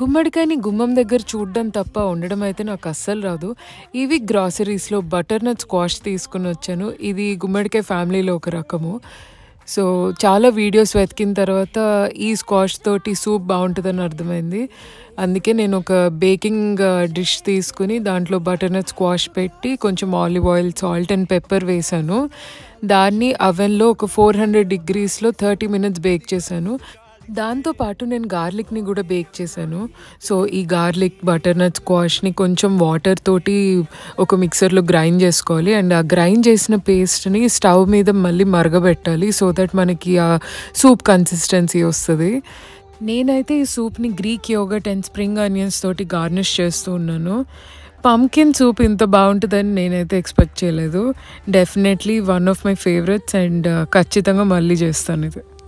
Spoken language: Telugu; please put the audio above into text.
గుమ్మడికాయని గుమ్మం దగ్గర చూడడం తప్ప ఉండడం అయితే నాకు అస్సలు రాదు ఇవి గ్రాసరీస్లో బటర్ నట్ స్క్వాష్ తీసుకుని వచ్చాను ఇది గుమ్మడికాయ ఫ్యామిలీలో ఒక రకము సో చాలా వీడియోస్ వెతికిన తర్వాత ఈ స్క్వాష్ తోటి సూప్ బాగుంటుందని అర్థమైంది అందుకే నేను ఒక బేకింగ్ డిష్ తీసుకుని దాంట్లో బటర్నట్ స్క్వాష్ పెట్టి కొంచెం olive oil salt and pepper వేశాను దాన్ని అవెన్లో ఒక ఫోర్ హండ్రెడ్ డిగ్రీస్లో థర్టీ మినిట్స్ బేక్ చేశాను దాంతోపాటు నేను గార్లిక్ని కూడా బేక్ చేశాను సో ఈ గార్లిక్ బటర్నట్ స్క్వాష్ని కొంచెం వాటర్ తోటి ఒక మిక్సర్లో గ్రైండ్ చేసుకోవాలి అండ్ ఆ గ్రైండ్ చేసిన పేస్ట్ని స్టవ్ మీద మళ్ళీ మరగబెట్టాలి సో దట్ మనకి ఆ సూప్ కన్సిస్టెన్సీ వస్తుంది నేనైతే ఈ సూప్ని Greek yogurt and spring onions తోటి గార్నిష్ చేస్తూ ఉన్నాను పంకిన్ సూప్ ఇంత బాగుంటుందని నేనైతే ఎక్స్పెక్ట్ చేయలేదు definitely one of my favourites and ఖచ్చితంగా మళ్ళీ చేస్తాను ఇది